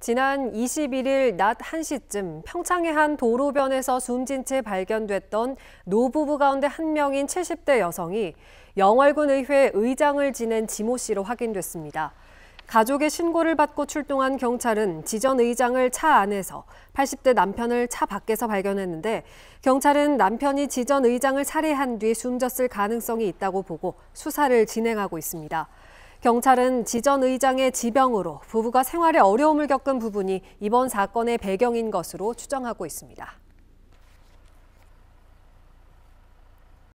지난 21일 낮 1시쯤 평창의 한 도로변에서 숨진 채 발견됐던 노부부 가운데 한 명인 70대 여성이 영월군의회 의장을 지낸 지모 씨로 확인됐습니다. 가족의 신고를 받고 출동한 경찰은 지전 의장을 차 안에서 80대 남편을 차 밖에서 발견했는데 경찰은 남편이 지전 의장을 살해한 뒤 숨졌을 가능성이 있다고 보고 수사를 진행하고 있습니다. 경찰은 지전 의장의 지병으로 부부가 생활에 어려움을 겪은 부분이 이번 사건의 배경인 것으로 추정하고 있습니다.